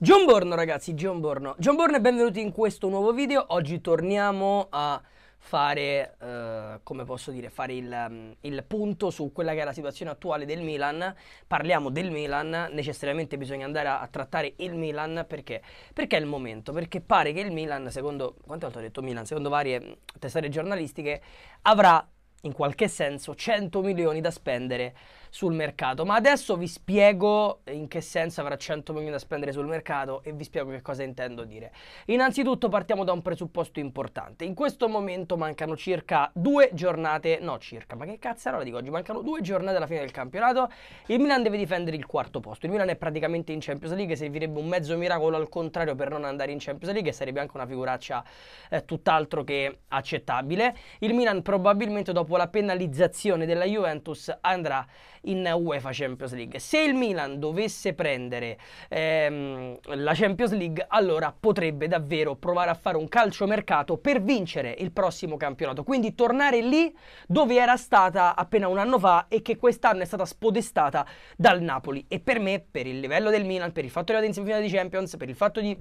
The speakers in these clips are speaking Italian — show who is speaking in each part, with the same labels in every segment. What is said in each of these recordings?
Speaker 1: John Borno ragazzi, John Borno. John Borno e benvenuti in questo nuovo video. Oggi torniamo a fare, eh, come posso dire, fare il, mm, il, punto su quella che è la situazione attuale del Milan. Parliamo del Milan, necessariamente bisogna andare a, a, trattare il Milan perché? Perché è il momento, perché pare che il Milan, secondo, quante volte ho detto Milan, secondo varie mm, testate giornalistiche, avrà in qualche senso 100 milioni da spendere sul mercato. Ma adesso vi spiego in che senso avrà 100 milioni da spendere sul mercato e vi spiego che cosa intendo dire. Innanzitutto partiamo da un presupposto importante. In questo momento mancano circa due giornate, no circa, ma che cazzo cazzarola dico oggi, mancano due giornate alla fine del campionato. Il Milan deve difendere il quarto posto. Il Milan è praticamente in Champions League, servirebbe un mezzo miracolo al contrario per non andare in Champions League e sarebbe anche una figuraccia eh, tutt'altro che accettabile. Il Milan probabilmente dopo la penalizzazione della Juventus andrà in UEFA Champions League. Se il Milan dovesse prendere ehm, la Champions League, allora potrebbe davvero provare a fare un calciomercato per vincere il prossimo campionato. Quindi tornare lì dove era stata appena un anno fa e che quest'anno è stata spodestata dal Napoli. E per me, per il livello del Milan, per il fatto di andare in semifinale di Champions, per il fatto di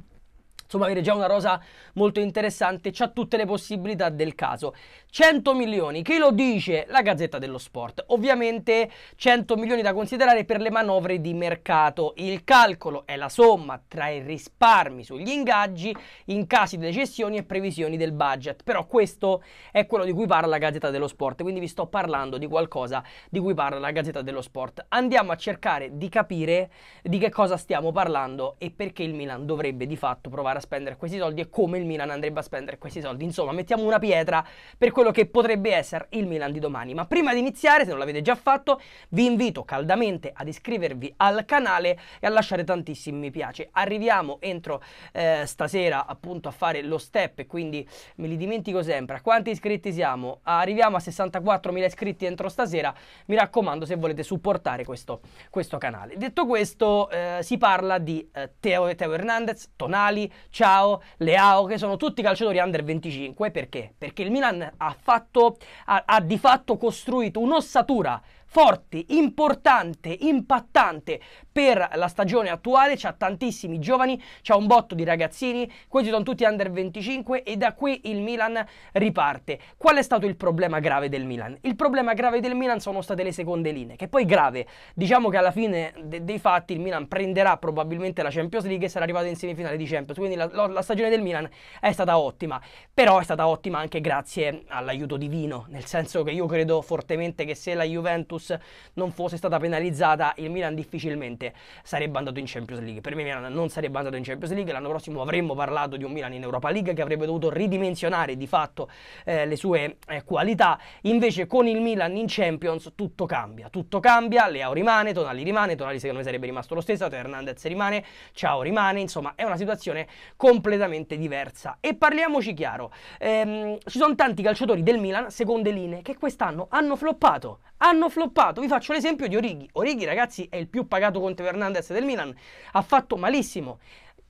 Speaker 1: insomma avere già una rosa molto interessante, c'ha tutte le possibilità del caso. 100 milioni, che lo dice? La Gazzetta dello Sport. Ovviamente 100 milioni da considerare per le manovre di mercato. Il calcolo è la somma tra i risparmi sugli ingaggi in casi di recessioni e previsioni del budget. Però questo è quello di cui parla la Gazzetta dello Sport, quindi vi sto parlando di qualcosa di cui parla la Gazzetta dello Sport. Andiamo a cercare di capire di che cosa stiamo parlando e perché il Milan dovrebbe di fatto provare andare a spendere questi soldi e come il Milan andrebbe a spendere questi soldi. Insomma, mettiamo una pietra per quello che potrebbe essere il Milan di domani. Ma prima di iniziare, se non l'avete già fatto, vi invito caldamente ad iscrivervi al canale e a lasciare tantissimi mi piace. Arriviamo entro eh, stasera appunto a fare lo step, quindi me li dimentico sempre. A quanti iscritti siamo? Arriviamo a 64.000 iscritti entro stasera. Mi raccomando, se volete supportare questo, questo canale. Detto questo, eh, si parla di eh, Teo, Teo Hernandez, Tonali, Ciao, Leao, che sono tutti calciatori under 25. Perché? Perché il Milan ha, fatto, ha, ha di fatto costruito un'ossatura forte, importante, impattante per la stagione attuale, c'ha tantissimi giovani, c'ha un botto di ragazzini, questi sono tutti under 25 e da qui il Milan riparte. Qual è stato il problema grave del Milan? Il problema grave del Milan sono state le seconde linee, che poi grave, diciamo che alla fine de- dei fatti il Milan prenderà probabilmente la Champions League e sarà arrivato in semifinale di Champions, quindi la, la, la stagione del Milan è stata ottima, però è stata ottima anche grazie all'aiuto divino, nel senso che io credo fortemente che se la Juventus Juventus non fosse stata penalizzata, il Milan difficilmente sarebbe andato in Champions League. Per me il Milan non sarebbe andato in Champions League, l'anno prossimo avremmo parlato di un Milan in Europa League che avrebbe dovuto ridimensionare di fatto eh, le sue eh, qualità. Invece con il Milan in Champions tutto cambia, tutto cambia, Leao rimane, Tonali rimane, Tonali secondo me sarebbe rimasto lo stesso, Hernandez rimane, Ciao rimane, insomma è una situazione completamente diversa. E parliamoci chiaro, ehm, ci sono tanti calciatori del Milan, seconde linee, che quest'anno hanno floppato, hanno floppato floppato. Vi faccio l'esempio di Orighi. Orighi, ragazzi, è il più pagato Conte Fernandez del Milan. Ha fatto malissimo.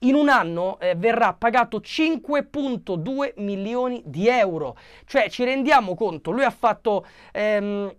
Speaker 1: In un anno eh, verrà pagato 5,2 milioni di euro. Cioè, ci rendiamo conto, lui ha fatto... Ehm,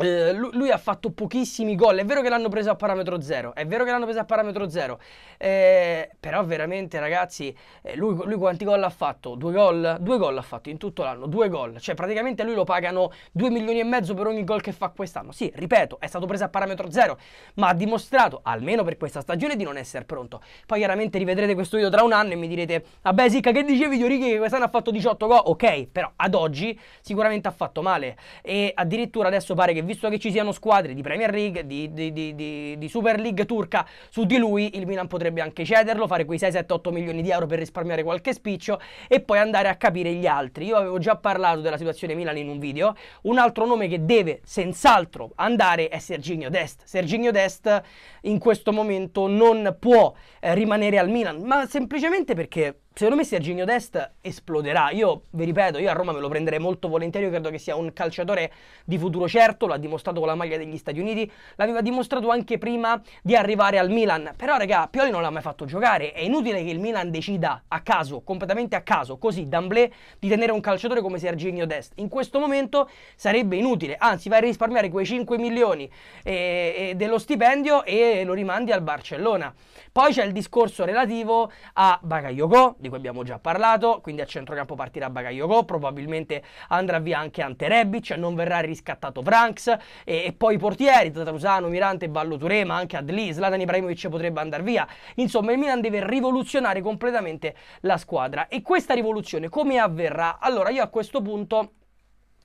Speaker 1: eh, lui, lui, ha fatto pochissimi gol. È vero che l'hanno preso a parametro zero. È vero che l'hanno preso a parametro zero. Eh, però veramente, ragazzi, eh, lui, lui, quanti gol ha fatto? Due gol? Due gol ha fatto in tutto l'anno. Due gol. Cioè, praticamente lui lo pagano 2 milioni e mezzo per ogni gol che fa quest'anno. Sì, ripeto, è stato preso a parametro zero. Ma ha dimostrato, almeno per questa stagione, di non essere pronto. Poi chiaramente rivedrete questo video tra un anno e mi direte: Vabbè, Sicca, che dicevi, Iorichi, che quest'anno ha fatto 18 gol? Ok, però ad oggi sicuramente ha fatto male. E addirittura adesso pare che visto che ci siano squadre di Premier League, di, di, di, di Super League turca su di lui, il Milan potrebbe anche cederlo, fare quei 6-7-8 milioni di euro per risparmiare qualche spiccio e poi andare a capire gli altri. Io avevo già parlato della situazione Milan in un video. Un altro nome che deve senz'altro andare è Serginio Dest. Serginio Dest in questo momento non può eh, rimanere al Milan, ma semplicemente perché Secondo me Serginio Dest esploderà. Io vi ripeto, io a Roma me lo prenderei molto volentieri. Io credo che sia un calciatore di futuro certo. lo ha dimostrato con la maglia degli Stati Uniti. L'aveva dimostrato anche prima di arrivare al Milan. Però, raga, Pioli non l'ha mai fatto giocare. È inutile che il Milan decida a caso, completamente a caso, così, d'amblè, di tenere un calciatore come Serginio Dest. In questo momento sarebbe inutile. Anzi, vai a risparmiare quei 5 milioni eh, eh, dello stipendio e lo rimandi al Barcellona. Poi c'è il discorso relativo a Bakayoko di cui abbiamo già parlato, quindi a centrocampo partirà Bagayoko, probabilmente andrà via anche Ante Rebic, cioè non verrà riscattato Franks e, e poi i portieri, Tatarusano, Mirante, Touré, ma anche Adli, Zlatan Ibrahimovic potrebbe andare via. Insomma, il Milan deve rivoluzionare completamente la squadra e questa rivoluzione come avverrà? Allora io a questo punto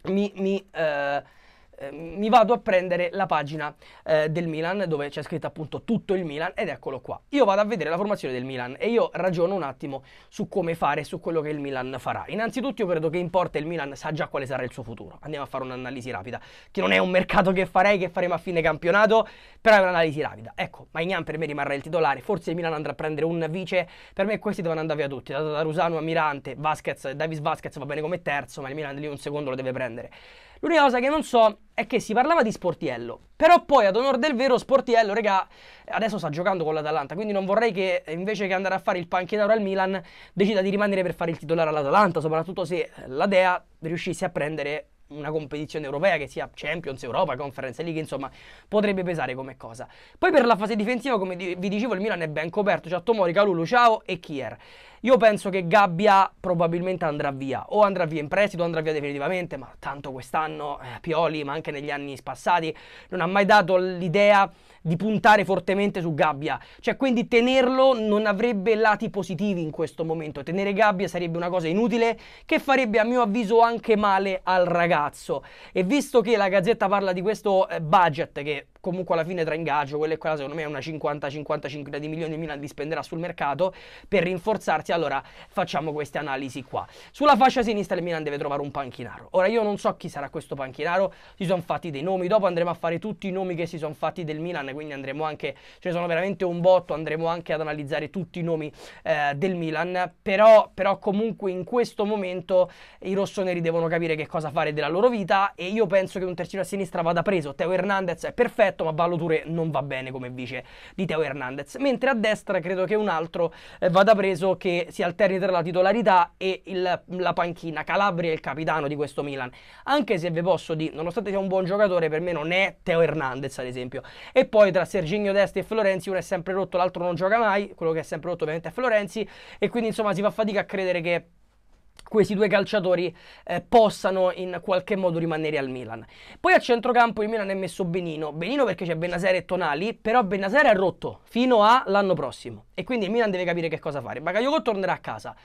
Speaker 1: mi... mi eh, eh, mi vado a prendere la pagina eh, del Milan dove c'è scritto appunto tutto il Milan ed eccolo qua. Io vado a vedere la formazione del Milan e io ragiono un attimo su come fare, su quello che il Milan farà. Innanzitutto io credo che in porta il Milan sa già quale sarà il suo futuro. Andiamo a fare un'analisi rapida, che non è un mercato che farei, che faremo a fine campionato, però è un'analisi rapida. Ecco, Maignan per me rimarrà il titolare, forse il Milan andrà a prendere un vice, per me questi devono andare via tutti, da, da Rusano a Mirante, Vasquez, Davis Vasquez va bene come terzo, ma il Milan lì un secondo lo deve prendere. L'unica cosa che non so è che si parlava di Sportiello, però poi ad onore del vero Sportiello, regà, adesso sta giocando con l'Atalanta, quindi non vorrei che invece che andare a fare il panchinaro al Milan decida di rimanere per fare il titolare all'Atalanta, soprattutto se la Dea riuscisse a prendere una competizione europea che sia Champions, Europa, Conference League, insomma, potrebbe pesare come cosa. Poi per la fase difensiva, come vi dicevo, il Milan è ben coperto, c'è Tomori, Calulu, Ciao e Kier. Io penso che Gabbia probabilmente andrà via, o andrà via in prestito, o andrà via definitivamente, ma tanto quest'anno eh, Pioli, ma anche negli anni passati, non ha mai dato l'idea di puntare fortemente su Gabbia. Cioè, quindi tenerlo non avrebbe lati positivi in questo momento. Tenere Gabbia sarebbe una cosa inutile che farebbe, a mio avviso, anche male al ragazzo. E visto che la Gazzetta parla di questo eh, budget che comunque alla fine tra ingaggio, quella e quella, secondo me è una 50-55 di milioni Milan di spenderà sul mercato per rinforzarsi. Allora facciamo queste analisi qua. Sulla fascia sinistra il Milan deve trovare un panchinaro. Ora io non so chi sarà questo panchinaro, si sono fatti dei nomi, dopo andremo a fare tutti i nomi che si sono fatti del Milan, quindi andremo anche, ce ne sono veramente un botto, andremo anche ad analizzare tutti i nomi eh, del Milan, però, però comunque in questo momento i rossoneri devono capire che cosa fare della loro vita e io penso che un terzino a sinistra vada preso, Teo Hernandez è perfetto, ma Ballo Touré non va bene come vice di Teo Hernandez. Mentre a destra credo che un altro eh, vada preso che si alterni tra la titolarità e il, la panchina. Calabria è il capitano di questo Milan. Anche se vi posso dire, nonostante sia un buon giocatore, per me non è Teo Hernandez, ad esempio. E poi tra Serginio Desti e Florenzi, uno è sempre rotto, l'altro non gioca mai. Quello che è sempre rotto, ovviamente, è Florenzi. E quindi, insomma, si fa fatica a credere che questi due calciatori eh, possano in qualche modo rimanere al Milan. Poi a centrocampo il Milan è messo Benino, Benino perché c'è Benaser e Tonali, però Benaser è rotto fino all'anno prossimo e quindi il Milan deve capire che cosa fare. Bakayoko tornerà a casa.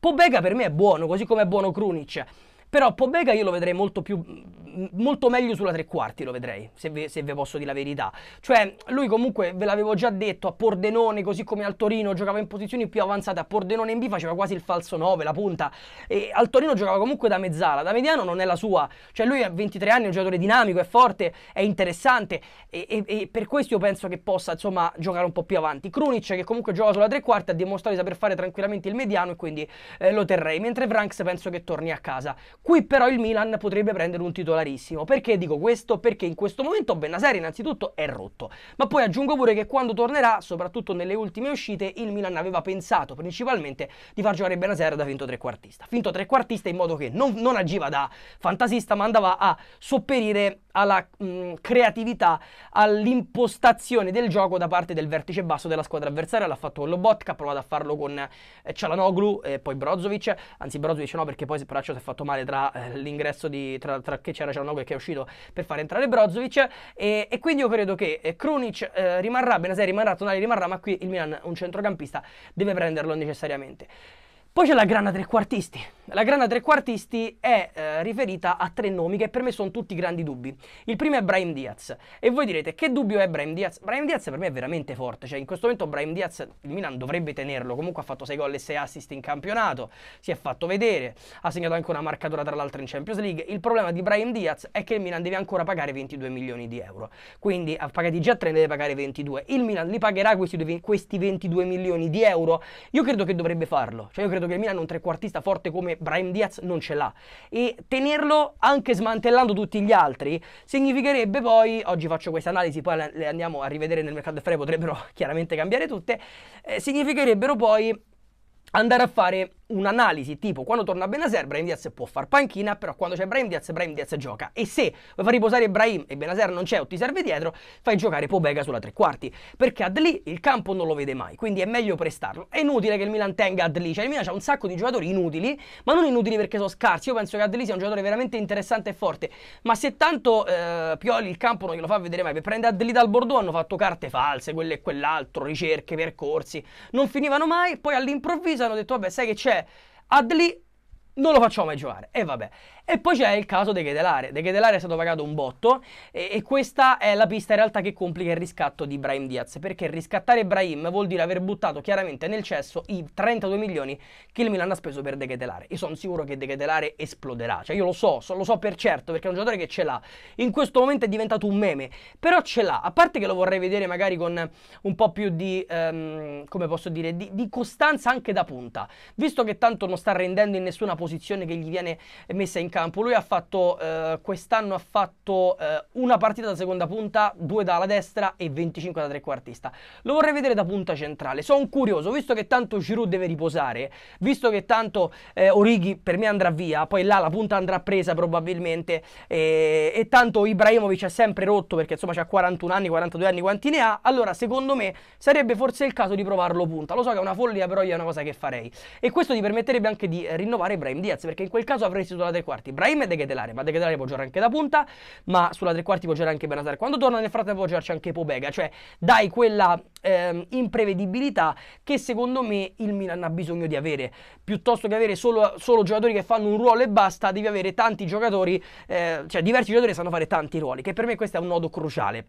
Speaker 1: Pobega per me è buono, così come è buono Krunic. Però Pobega io lo vedrei molto più mm, molto meglio sulla tre quarti lo vedrei, se vi, se ve, posso dire la verità. Cioè, lui comunque, ve l'avevo già detto, a Pordenone, così come al Torino, giocava in posizioni più avanzate, a Pordenone in B faceva quasi il falso 9, la punta, e al Torino giocava comunque da mezzala, da mediano non è la sua, cioè lui ha 23 anni, è un giocatore dinamico, è forte, è interessante, e, e, e, per questo io penso che possa, insomma, giocare un po' più avanti. Krunic, che comunque gioca sulla tre quarti, ha dimostrato di saper fare tranquillamente il mediano, e quindi eh, lo terrei, mentre Franks penso che torni a casa. Qui però il Milan potrebbe prendere un titolarissimo. Perché dico questo? Perché in questo momento Bennaser innanzitutto è rotto. Ma poi aggiungo pure che quando tornerà, soprattutto nelle ultime uscite, il Milan aveva pensato principalmente di far giocare Bennaser da finto trequartista. Finto trequartista in modo che non, non agiva da fantasista ma andava a sopperire alla mh, mm, creatività, all'impostazione del gioco da parte del vertice basso della squadra avversaria. L'ha fatto con Lobotka, ha provato a farlo con eh, Cialanoglu e eh, poi Brozovic. Anzi Brozovic no perché poi Braccio si è fatto male tra tra eh, l'ingresso di, tra, tra che c'era Cianoglu e che è uscito per far entrare Brozovic e, e quindi io credo che eh, Krunic eh, rimarrà, Benasè rimarrà, Tonali rimarrà, ma qui il Milan un centrocampista deve prenderlo necessariamente. Poi c'è la grana trequartisti. La grana trequartisti è eh, riferita a tre nomi che per me sono tutti grandi dubbi. Il primo è Brian Diaz. E voi direte, che dubbio è Brian Diaz? Brian Diaz per me è veramente forte. Cioè, in questo momento Brian Diaz, il Milan dovrebbe tenerlo. Comunque ha fatto 6 gol e 6 assist in campionato. Si è fatto vedere. Ha segnato anche una marcatura tra l'altro in Champions League. Il problema di Brian Diaz è che il Milan deve ancora pagare 22 milioni di euro. Quindi ha pagati già 3, ne deve pagare 22. Il Milan li pagherà questi, questi 22 milioni di euro? Io credo che dovrebbe farlo. Cioè, io credo credo che il Milan un trequartista forte come Brian Diaz non ce l'ha. E tenerlo anche smantellando tutti gli altri significherebbe poi, oggi faccio questa analisi, poi le andiamo a rivedere nel mercato free, potrebbero chiaramente cambiare tutte, eh, significherebbero poi andare a fare un'analisi tipo quando torna Benazer Brahim Diaz può far panchina però quando c'è Brahim Diaz Brahim Diaz gioca e se vuoi far riposare Brahim e Benazer non c'è o ti serve dietro fai giocare Pobega sulla tre quarti perché Adli il campo non lo vede mai quindi è meglio prestarlo è inutile che il Milan tenga Adli cioè il Milan ha un sacco di giocatori inutili ma non inutili perché sono scarsi io penso che Adli sia un giocatore veramente interessante e forte ma se tanto eh, Pioli il campo non glielo fa vedere mai per prendere Adli dal Bordeaux hanno fatto carte false quelle e quell'altro ricerche percorsi non finivano mai poi all'improvviso hanno detto vabbè sai che c'è Adli non lo facciamo mai giocare. E vabbè. E poi c'è il caso De Chetelare. De Chetelare è stato pagato un botto e, e, questa è la pista in realtà che complica il riscatto di Brahim Diaz, perché riscattare Brahim vuol dire aver buttato chiaramente nel cesso i 32 milioni che il Milan ha speso per De Chetelare. Io sono sicuro che De Chetelare esploderà, cioè io lo so, so, lo so per certo, perché è un giocatore che ce l'ha. In questo momento è diventato un meme, però ce l'ha. A parte che lo vorrei vedere magari con un po' più di, um, come posso dire, di, di costanza anche da punta, visto che tanto non sta rendendo in nessuna posizione che gli viene messa in campo campo. Lui ha fatto, eh, quest'anno ha fatto eh, una partita da seconda punta, due dalla destra e 25 da trequartista. Lo vorrei vedere da punta centrale. Sono curioso, visto che tanto Giroud deve riposare, visto che tanto eh, Orighi per me andrà via, poi là la punta andrà presa probabilmente e, eh, e tanto Ibrahimovic ha sempre rotto perché insomma ha 41 anni, 42 anni, quanti ne ha. Allora, secondo me sarebbe forse il caso di provarlo punta. Lo so che è una follia, però io è una cosa che farei. E questo ti permetterebbe anche di eh, rinnovare Ibrahim Diaz, perché in quel caso avresti titolato ai quarti quarti Brahim è De Ghedelare, ma De Ghedelare può giocare anche da punta, ma sulla tre quarti può giocare anche Benazar. Quando torna nel frattempo può giocarci anche Pobega, cioè dai quella ehm, imprevedibilità che secondo me il Milan ha bisogno di avere. Piuttosto che avere solo, solo giocatori che fanno un ruolo e basta, devi avere tanti giocatori, eh, cioè diversi giocatori che sanno fare tanti ruoli, che per me questo è un nodo cruciale.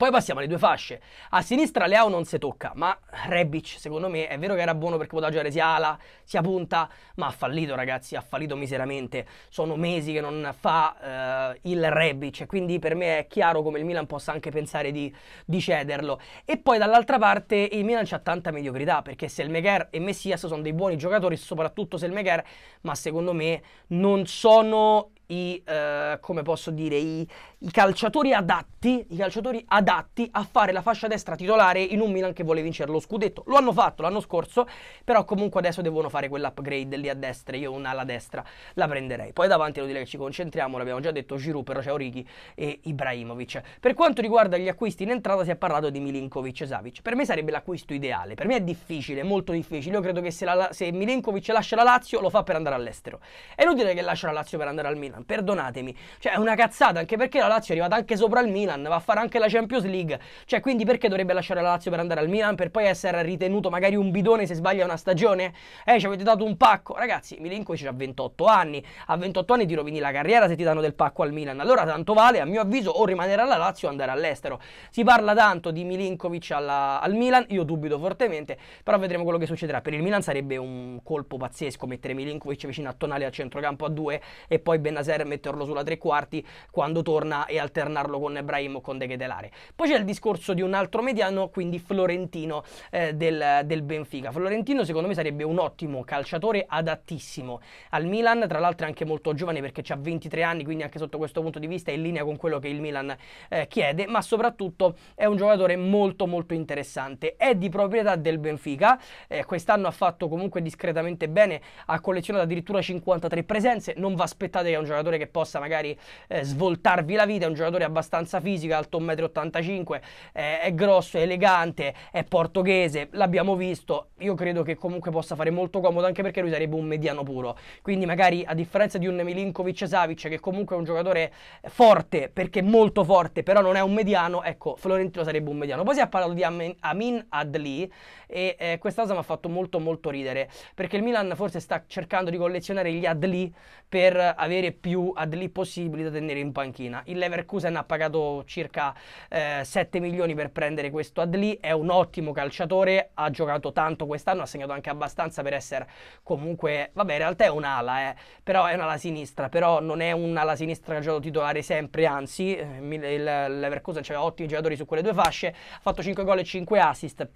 Speaker 1: Poi passiamo alle due fasce. A sinistra Leao non si tocca, ma Rebic secondo me è vero che era buono perché poteva giocare sia ala, sia punta, ma ha fallito ragazzi, ha fallito miseramente. Sono mesi che non fa eh, il Rebic, quindi per me è chiaro come il Milan possa anche pensare di, di cederlo. E poi dall'altra parte il Milan ha tanta mediocrità, perché Selmeguer e Messias sono dei buoni giocatori, soprattutto Selmeguer, ma secondo me non sono i, eh, come posso dire, i, i, calciatori adatti, i calciatori adatti a fare la fascia destra titolare in un Milan che vuole vincere lo scudetto. Lo hanno fatto l'anno scorso, però comunque adesso devono fare quell'upgrade lì a destra, io un'ala destra la prenderei. Poi davanti lo direi che ci concentriamo, l'abbiamo già detto, Giroud, però c'è Origi e Ibrahimovic. Per quanto riguarda gli acquisti in entrata si è parlato di Milinkovic e Savic. Per me sarebbe l'acquisto ideale, per me è difficile, molto difficile. Io credo che se, la, se Milinkovic lascia la Lazio lo fa per andare all'estero. È inutile che lascia la Lazio per andare al Milan Milan, perdonatemi. Cioè, è una cazzata, anche perché la Lazio è arrivata anche sopra il Milan, va a fare anche la Champions League. Cioè, quindi perché dovrebbe lasciare la Lazio per andare al Milan per poi essere ritenuto magari un bidone se sbaglia una stagione? Eh, ci avete dato un pacco. Ragazzi, Milinkovic ha 28 anni, a 28 anni ti rovini la carriera se ti danno del pacco al Milan. Allora tanto vale, a mio avviso, o rimanere alla Lazio o andare all'estero. Si parla tanto di Milinkovic alla, al Milan, io dubito fortemente, però vedremo quello che succederà. Per il Milan sarebbe un colpo pazzesco mettere Milinkovic vicino a Tonale al centrocampo a 2 e poi Bennaser Eliezer metterlo sulla tre quarti quando torna e alternarlo con Ebrahim o con De Ketelare. Poi c'è il discorso di un altro mediano, quindi Florentino eh, del, del, Benfica. Florentino secondo me sarebbe un ottimo calciatore adattissimo al Milan, tra l'altro è anche molto giovane perché ha 23 anni, quindi anche sotto questo punto di vista è in linea con quello che il Milan eh, chiede, ma soprattutto è un giocatore molto molto interessante. È di proprietà del Benfica, eh, quest'anno ha fatto comunque discretamente bene, ha collezionato addirittura 53 presenze, non va aspettate che è un giocatore giocatore che possa magari eh, svoltarvi la vita, è un giocatore abbastanza fisico, alto 1,85 m, eh, è grosso, è elegante, è portoghese, l'abbiamo visto, io credo che comunque possa fare molto comodo anche perché lui sarebbe un mediano puro, quindi magari a differenza di un Milinkovic Savic che comunque è un giocatore forte, perché molto forte, però non è un mediano, ecco, Florentino sarebbe un mediano. Poi si è parlato di Amin, Amin Adli e eh, questa cosa mi ha fatto molto molto ridere, perché il Milan forse sta cercando di collezionare gli Adli per avere più più ad lì possibili da tenere in panchina. Il Leverkusen ha pagato circa eh, 7 milioni per prendere questo ad lì, è un ottimo calciatore, ha giocato tanto quest'anno, ha segnato anche abbastanza per essere comunque, vabbè in realtà è un'ala, eh, però è un'ala sinistra, però non è un'ala sinistra che ha giocato titolare sempre, anzi eh, il Leverkusen aveva ottimi giocatori su quelle due fasce, ha fatto 5 gol e 5 assist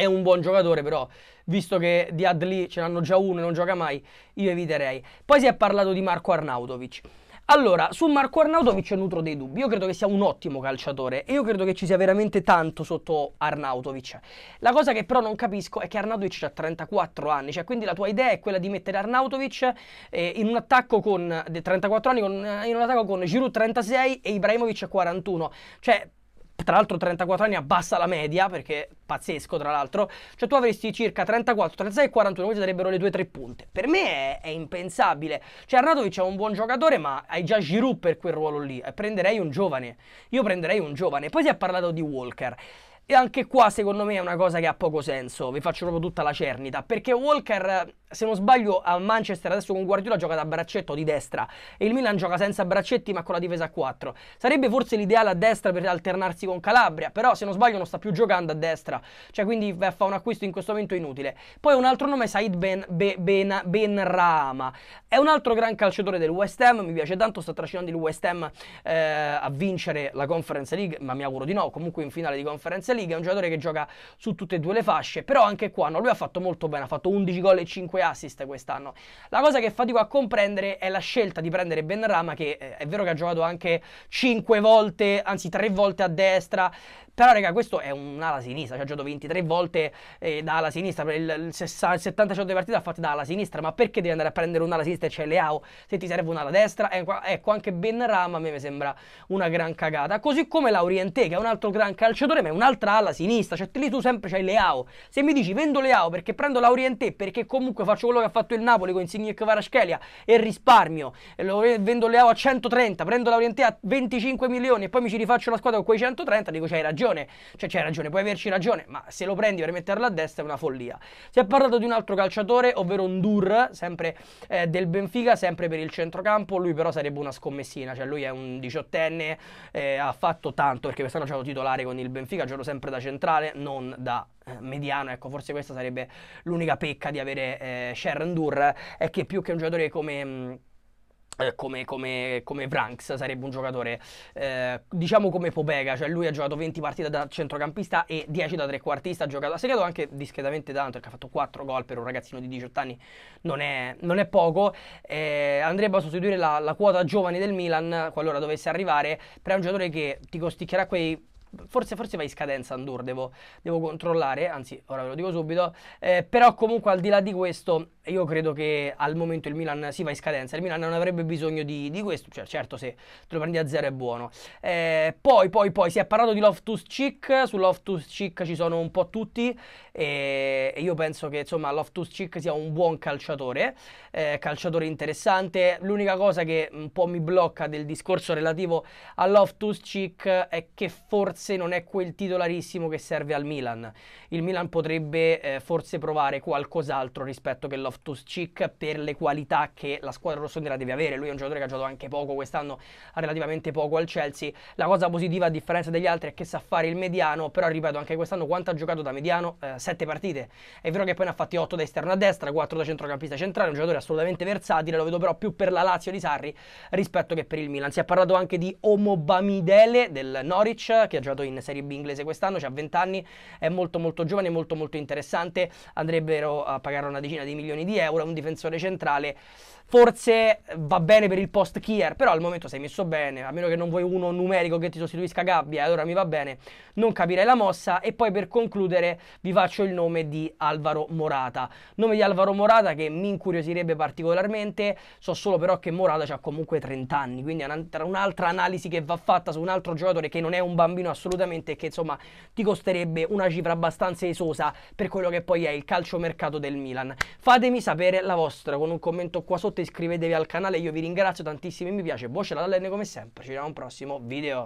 Speaker 1: è un buon giocatore, però, visto che di Adli ce n'hanno già uno e non gioca mai, io eviterei. Poi si è parlato di Marco Arnautovic. Allora, su Marco Arnautovic nutro dei dubbi. Io credo che sia un ottimo calciatore e io credo che ci sia veramente tanto sotto Arnautovic. La cosa che però non capisco è che Arnautovic ha 34 anni, cioè quindi la tua idea è quella di mettere Arnautovic eh, in un attacco con 34 anni con, eh, in un attacco con Giroud 36 e Ibrahimovic 41. Cioè, tra l'altro 34 anni abbassa la media perché pazzesco tra l'altro cioè tu avresti circa 34 36 e 41 queste sarebbero le due tre punte per me è, è impensabile cioè Arnatovic è un buon giocatore ma hai già Giroud per quel ruolo lì prenderei un giovane io prenderei un giovane poi si è parlato di Walker e anche qua secondo me è una cosa che ha poco senso vi faccio proprio tutta la cernita perché Walker se non sbaglio a Manchester adesso con Guardiola gioca da braccetto di destra e il Milan gioca senza braccetti ma con la difesa a 4 sarebbe forse l'ideale a destra per alternarsi con Calabria però se non sbaglio non sta più giocando a destra cioè quindi beh, fa un acquisto in questo momento inutile poi un altro nome è Said Ben, ben, ben, ben Rama è un altro gran calciatore del West Ham mi piace tanto sta trascinando il West Ham eh, a vincere la Conference League ma mi auguro di no comunque in finale di Conference League è un giocatore che gioca su tutte e due le fasce però anche qua no, lui ha fatto molto bene ha fatto 11 gol e 5 5 assist quest'anno. La cosa che fatico a comprendere è la scelta di prendere Ben Rama, che eh, è vero che ha giocato anche 5 volte, anzi 3 volte a destra, però, raga, questo è un'ala sinistra, cioè ha giocato 23 volte eh, da ala sinistra, il, il, 60, il 70 shot di partita ha fatto da ala sinistra, ma perché devi andare a prendere un'ala sinistra e c'è Leao se ti serve un'ala destra? Eh, ecco, anche Ben Rama a me mi sembra una gran cagata. Così come Lauriente, che è un altro gran calciatore, ma è un'altra ala sinistra, cioè lì tu sempre c'hai Leao. Se mi dici vendo Leao perché prendo Lauriente, perché comunque faccio quello che ha fatto il Napoli con Insigne e Kvaratskhelia e risparmio, e lo vendo Leao a 130, prendo Lauriente a 25 milioni e poi mi ci rifaccio la squadra con quei 130, dico c'hai ragione ragione, cioè c'hai ragione, puoi averci ragione, ma se lo prendi per metterlo a destra è una follia. Si è parlato di un altro calciatore, ovvero Ndur, sempre eh, del Benfica, sempre per il centrocampo, lui però sarebbe una scommessina, cioè lui è un diciottenne, eh, ha fatto tanto perché quest'anno c'è lo titolare con il Benfica, gioco sempre da centrale, non da eh, mediano, ecco, forse questa sarebbe l'unica pecca di avere eh, Sharon Dur, è eh, che più che un giocatore come... Mh, mm, eh, come, come, come Vranks sarebbe un giocatore eh, diciamo come Popega cioè lui ha giocato 20 partite da centrocampista e 10 da trequartista ha, giocato, ha segnato anche discretamente tanto perché ha fatto 4 gol per un ragazzino di 18 anni non è, non è poco eh, andrebbe a sostituire la, la, quota giovane del Milan qualora dovesse arrivare però è un giocatore che ti costicchierà quei Forse, forse, va in scadenza Andur, devo, devo, controllare, anzi ora ve lo dico subito, eh, però comunque al di là di questo io credo che al momento il Milan si va in scadenza, il Milan non avrebbe bisogno di, di questo, cioè, certo se te lo prendi a zero è buono. Eh, poi, poi, poi si è parlato di Loftus Cheek, su Loftus Cheek ci sono un po' tutti e, e io penso che insomma Loftus Cheek sia un buon calciatore, eh, calciatore interessante, l'unica cosa che un po' mi blocca del discorso relativo a Loftus Cheek è che forse piazze non è quel titolarissimo che serve al Milan. Il Milan potrebbe eh, forse provare qualcos'altro rispetto che Loftus Cheek per le qualità che la squadra rossonera deve avere. Lui è un giocatore che ha giocato anche poco quest'anno, relativamente poco al Chelsea. La cosa positiva a differenza degli altri è che sa fare il mediano, però ripeto anche quest'anno quanto ha giocato da mediano? Eh, sette partite. È vero che poi ne ha fatti 8 da esterno a destra, 4 da centrocampista centrale, un giocatore assolutamente versatile, lo vedo però più per la Lazio di Sarri rispetto che per il Milan. Si è parlato anche di Omobamidele del Norwich che ha giocato giocato in Serie B inglese quest'anno, ha 20 anni, è molto molto giovane, molto molto interessante, andrebbero a pagare una decina di milioni di euro, un difensore centrale forse va bene per il post Kier, però al momento sei messo bene, a meno che non vuoi uno numerico che ti sostituisca Gabbia, allora mi va bene, non capirei la mossa e poi per concludere vi faccio il nome di Alvaro Morata, nome di Alvaro Morata che mi incuriosirebbe particolarmente, so solo però che Morata ha comunque 30 anni, quindi è un'altra analisi che va fatta su un altro giocatore che non è un bambino assolutamente assolutamente che insomma ti costerebbe una cifra abbastanza esosa per quello che poi è il calciomercato del Milan. Fatemi sapere la vostra con un commento qua sotto, iscrivetevi al canale, io vi ringrazio tantissimo e mi piace, voce la Dallenne come sempre, ci vediamo a un prossimo video.